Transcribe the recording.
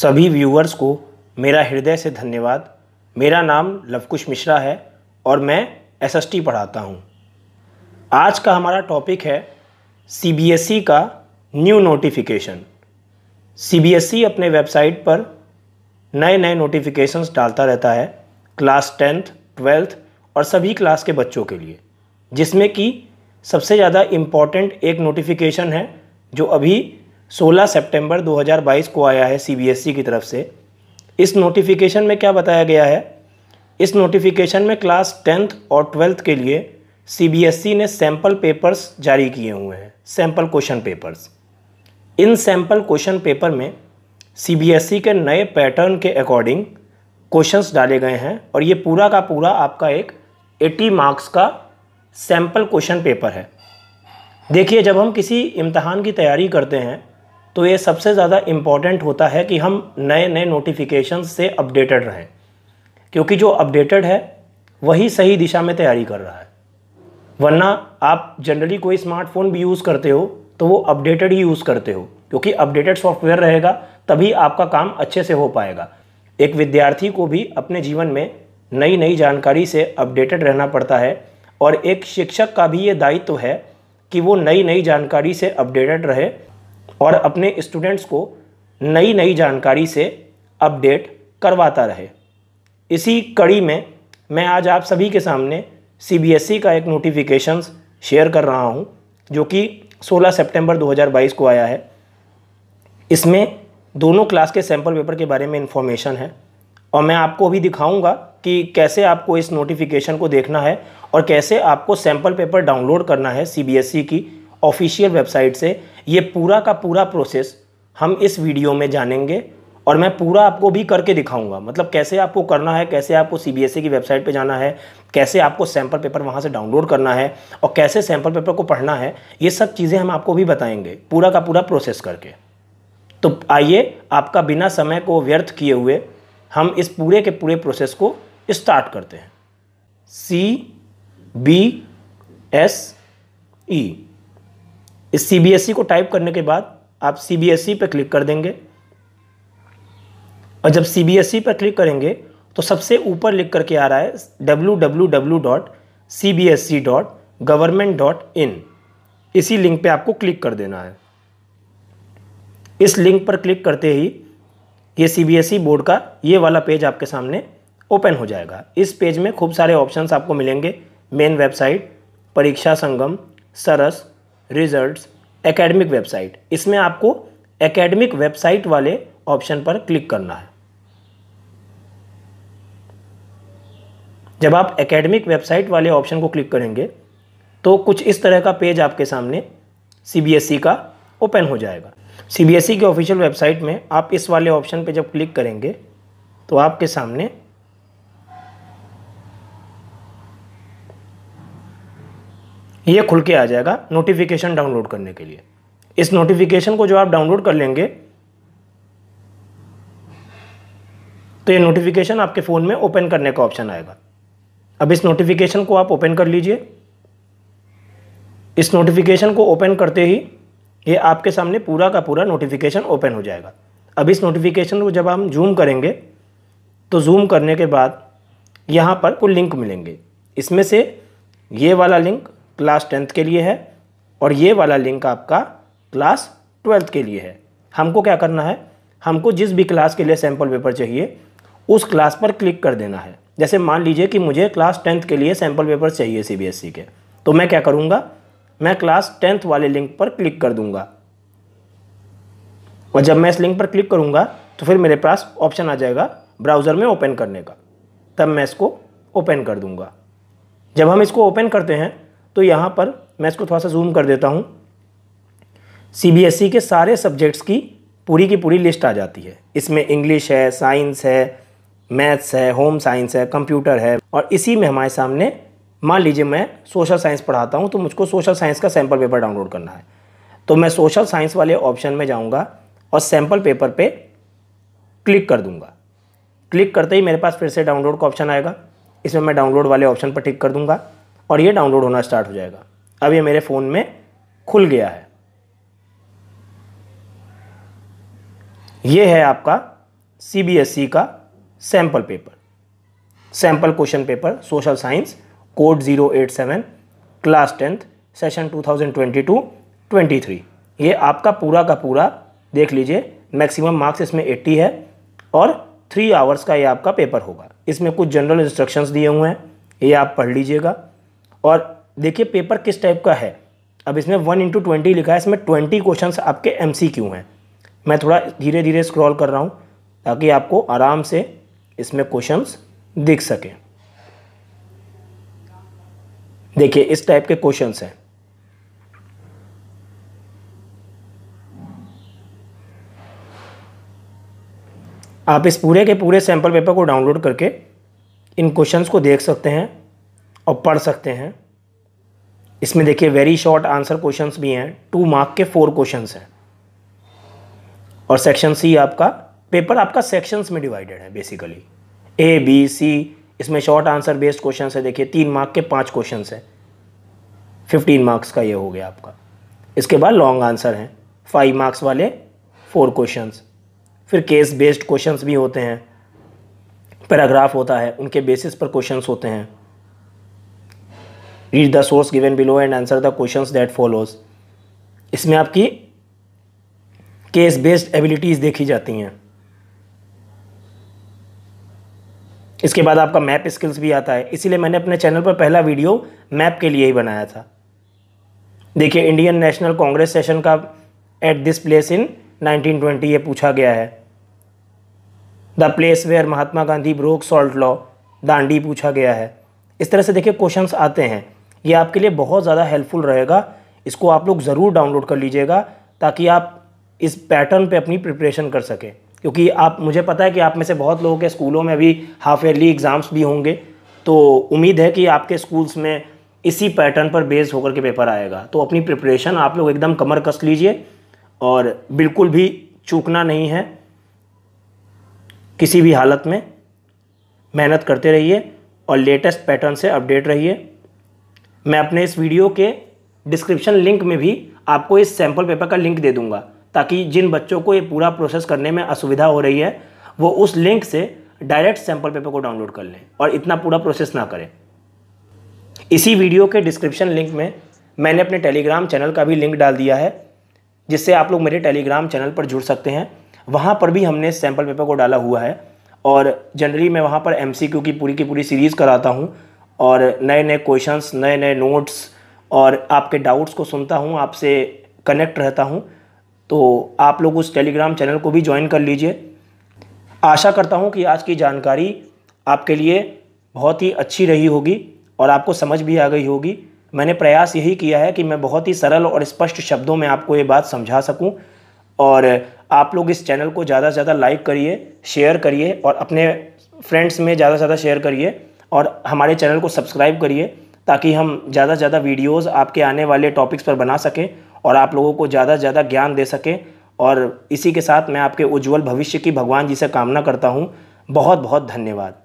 सभी व्यूवर्स को मेरा हृदय से धन्यवाद मेरा नाम लवकुश मिश्रा है और मैं एसएसटी पढ़ाता हूँ आज का हमारा टॉपिक है सीबीएसई का न्यू नोटिफिकेशन सीबीएसई अपने वेबसाइट पर नए नए नोटिफिकेशंस डालता रहता है क्लास टेंथ ट्वेल्थ और सभी क्लास के बच्चों के लिए जिसमें कि सबसे ज़्यादा इम्पॉर्टेंट एक नोटिफिकेशन है जो अभी 16 सितंबर 2022 को आया है सीबीएसई e की तरफ से इस नोटिफिकेशन में क्या बताया गया है इस नोटिफिकेशन में क्लास टेंथ और ट्वेल्थ के लिए सीबीएसई e ने सैम्पल पेपर्स जारी किए हुए हैं सैम्पल क्वेश्चन पेपर्स इन सैम्पल क्वेश्चन पेपर में सीबीएसई e के नए पैटर्न के अकॉर्डिंग क्वेश्चंस डाले गए हैं और ये पूरा का पूरा आपका एक 80 मार्क्स का सैम्पल क्वेश्चन पेपर है देखिए जब हम किसी इम्तहान की तैयारी करते हैं तो ये सबसे ज़्यादा इम्पॉर्टेंट होता है कि हम नए नए नोटिफिकेशन से अपडेटेड रहें क्योंकि जो अपडेटेड है वही सही दिशा में तैयारी कर रहा है वरना आप जनरली कोई स्मार्टफोन भी यूज़ करते हो तो वो अपडेटेड ही यूज़ करते हो क्योंकि अपडेटेड सॉफ्टवेयर रहेगा तभी आपका काम अच्छे से हो पाएगा एक विद्यार्थी को भी अपने जीवन में नई नई जानकारी से अपडेटेड रहना पड़ता है और एक शिक्षक का भी ये दायित्व तो है कि वो नई नई जानकारी से अपडेटेड रहे और अपने स्टूडेंट्स को नई नई जानकारी से अपडेट करवाता रहे इसी कड़ी में मैं आज आप सभी के सामने सीबीएसई e का एक नोटिफिकेशंस शेयर कर रहा हूं जो कि 16 सितंबर 2022 को आया है इसमें दोनों क्लास के सैम्पल पेपर के बारे में इन्फॉर्मेशन है और मैं आपको अभी दिखाऊंगा कि कैसे आपको इस नोटिफिकेशन को देखना है और कैसे आपको सैम्पल पेपर डाउनलोड करना है सी e की ऑफिशियल वेबसाइट से ये पूरा का पूरा प्रोसेस हम इस वीडियो में जानेंगे और मैं पूरा आपको भी करके दिखाऊंगा मतलब कैसे आपको करना है कैसे आपको सी e की वेबसाइट पे जाना है कैसे आपको सैम्पल पेपर वहाँ से डाउनलोड करना है और कैसे सैम्पल पेपर को पढ़ना है ये सब चीज़ें हम आपको भी बताएंगे पूरा का पूरा प्रोसेस करके तो आइए आपका बिना समय को व्यर्थ किए हुए हम इस पूरे के पूरे प्रोसेस को स्टार्ट करते हैं सी बी एस ई इस सीबीएसई e को टाइप करने के बाद आप सीबीएसई पर क्लिक कर देंगे और जब सीबीएसई पर क्लिक करेंगे तो सबसे ऊपर लिख करके आ रहा है W W W dot C B S C dot government dot in इसी लिंक पे आपको क्लिक कर देना है इस लिंक पर क्लिक करते ही ये C B S E board का ये वाला पेज आपके सामने ओपन हो जाएगा इस पेज में खूब सारे ऑप्शंस आपको मिलेंगे main website Pariksha Sangam Saras results academic website इसमें आपको एकेडमिक वेबसाइट वाले ऑप्शन पर क्लिक करना है जब आप एकेडमिक वेबसाइट वाले ऑप्शन को क्लिक करेंगे तो कुछ इस तरह का पेज आपके सामने सी e का ओपन हो जाएगा सी e के ऑफिशियल वेबसाइट में आप इस वाले ऑप्शन पर जब क्लिक करेंगे तो आपके सामने ये खुल के आ जाएगा नोटिफिकेशन डाउनलोड करने के लिए इस नोटिफिकेशन को जो आप डाउनलोड कर लेंगे तो ये नोटिफिकेशन आपके फ़ोन में ओपन करने का ऑप्शन आएगा अब इस नोटिफिकेशन को आप ओपन कर लीजिए इस नोटिफिकेशन को ओपन करते ही ये आपके सामने पूरा का पूरा नोटिफिकेशन ओपन हो जाएगा अब इस नोटिफिकेशन को जब हम जूम करेंगे तो जूम करने के बाद यहाँ पर कुछ लिंक मिलेंगे इसमें से ये वाला लिंक क्लास टेंथ के लिए है और ये वाला लिंक आपका क्लास ट्वेल्थ के लिए है हमको क्या करना है हमको जिस भी क्लास के लिए सैम्पल पेपर चाहिए उस क्लास पर क्लिक कर देना है जैसे मान लीजिए कि मुझे क्लास टेंथ के लिए सैम्पल पेपर चाहिए सीबीएसई e के तो मैं क्या करूँगा मैं क्लास टेंथ वाले लिंक पर क्लिक कर दूँगा और जब मैं इस लिंक पर क्लिक करूँगा तो फिर मेरे पास ऑप्शन आ जाएगा ब्राउज़र में ओपन करने का तब मैं इसको ओपन कर दूंगा जब हम इसको ओपन करते हैं तो यहाँ पर मैं इसको थोड़ा सा जूम कर देता हूँ सी e के सारे सब्जेक्ट्स की पूरी की पूरी लिस्ट आ जाती है इसमें इंग्लिश है साइंस है मैथ्स है होम साइंस है कंप्यूटर है और इसी में हमारे सामने मान लीजिए मैं सोशल साइंस पढ़ाता हूँ तो मुझको सोशल साइंस का सैम्पल पेपर डाउनलोड करना है तो मैं सोशल साइंस वाले ऑप्शन में जाऊँगा और सैम्पल पेपर पे क्लिक कर दूँगा क्लिक करते ही मेरे पास फिर से डाउनलोड का ऑप्शन आएगा इसमें मैं डाउनलोड वाले ऑप्शन पर टिक कर दूँगा और ये डाउनलोड होना स्टार्ट हो जाएगा अब ये मेरे फ़ोन में खुल गया है ये है आपका सीबीएसई e का sample paper sample question paper social science code zero eight seven class tenth session two thousand twenty two twenty three ये आपका पूरा का पूरा देख लीजिए मैक्सिमम मार्क्स इसमें एट्टी है और थ्री आवर्स का ये आपका पेपर होगा इसमें कुछ जनरल इंस्ट्रक्शंस दिए हुए हैं ये आप पढ़ लीजिएगा और देखिए पेपर किस टाइप का है अब इसमें वन इंटू ट्वेंटी लिखा है इसमें ट्वेंटी क्वेश्चन आपके एम सी क्यू हैं मैं थोड़ा धीरे धीरे स्क्रॉल कर रहा हूँ ताकि आपको आराम से इसमें क्वेश्चंस दिख सके देखिए इस टाइप के क्वेश्चंस हैं आप इस पूरे के पूरे सैम्पल पेपर को डाउनलोड करके इन क्वेश्चंस को देख सकते हैं और पढ़ सकते हैं इसमें देखिए वेरी शॉर्ट आंसर क्वेश्चंस भी हैं टू मार्क के फोर क्वेश्चंस हैं और सेक्शन सी आपका पेपर आपका सेक्शंस में डिवाइडेड है बेसिकली ए बी सी इसमें शॉर्ट आंसर बेस्ड क्वेश्चन है देखिए तीन मार्क के पाँच क्वेश्चन हैं फिफ्टीन मार्क्स का ये हो गया आपका इसके बाद लॉन्ग आंसर हैं फाइव मार्क्स वाले फोर क्वेश्चंस फिर केस बेस्ड क्वेश्चंस भी होते हैं पैराग्राफ होता है उनके बेसिस पर क्वेश्चंस होते हैं read the source given below and answer the questions that follows इसमें आपकी केस बेस्ड एबिलिटीज़ देखी जाती हैं इसके बाद आपका मैप स्किल्स भी आता है इसीलिए मैंने अपने चैनल पर पहला वीडियो मैप के लिए ही बनाया था देखिए इंडियन नेशनल कांग्रेस सेशन का एट दिस प्लेस इन 1920 ये पूछा गया है the place where Mahatma Gandhi broke salt law Dandi पूछा गया है इस तरह से देखिए क्वेश्चंस आते हैं ये आपके लिए बहुत ज़्यादा हेल्पफुल रहेगा इसको आप लोग ज़रूर डाउनलोड कर लीजिएगा ताकि आप इस पैटर्न पे अपनी प्रिपरेशन कर सकें क्योंकि आप मुझे पता है कि आप में से बहुत लोगों के स्कूलों में अभी हाफ ईयरली एग्ज़ाम्स भी होंगे तो उम्मीद है कि आपके स्कूल्स में इसी पैटर्न पर बेस होकर के पेपर आएगा तो अपनी प्रिपरेशन आप लोग एकदम कमर कस लीजिए और बिल्कुल भी चूकना नहीं है किसी भी हालत में मेहनत करते रहिए और लेटेस्ट पैटर्न से अपडेट रहिए मैं अपने इस वीडियो के डिस्क्रिप्शन लिंक में भी आपको इस सैम्पल पेपर का लिंक दे दूंगा ताकि जिन बच्चों को ये पूरा प्रोसेस करने में असुविधा हो रही है वो उस लिंक से डायरेक्ट सैम्पल पेपर को डाउनलोड कर लें और इतना पूरा प्रोसेस ना करें इसी वीडियो के डिस्क्रिप्शन लिंक में मैंने अपने टेलीग्राम चैनल का भी लिंक डाल दिया है जिससे आप लोग मेरे टेलीग्राम चैनल पर जुड़ सकते हैं वहाँ पर भी हमने सैम्पल पेपर को डाला हुआ है और जनरली मैं वहाँ पर एम की पूरी की पूरी सीरीज़ कराता हूँ और नए नए क्वेश्चंस नए नए नोट्स और आपके डाउट्स को सुनता हूँ आपसे कनेक्ट रहता हूँ तो आप लोग उस टेलीग्राम चैनल को भी ज्वाइन कर लीजिए आशा करता हूँ कि आज की जानकारी आपके लिए बहुत ही अच्छी रही होगी और आपको समझ भी आ गई होगी मैंने प्रयास यही किया है कि मैं बहुत ही सरल और स्पष्ट शब्दों में आपको ये बात समझा सकूं और आप लोग इस चैनल को ज़्यादा से ज़्यादा लाइक करिए शेयर करिए और अपने फ्रेंड्स में ज़्यादा से ज़्यादा शेयर करिए और हमारे चैनल को सब्सक्राइब करिए ताकि हम ज़्यादा से ज़्यादा वीडियोस आपके आने वाले टॉपिक्स पर बना सकें और आप लोगों को ज़्यादा से ज़्यादा ज्ञान दे सकें और इसी के साथ मैं आपके उज्जवल भविष्य की भगवान जी से कामना करता हूँ बहुत बहुत धन्यवाद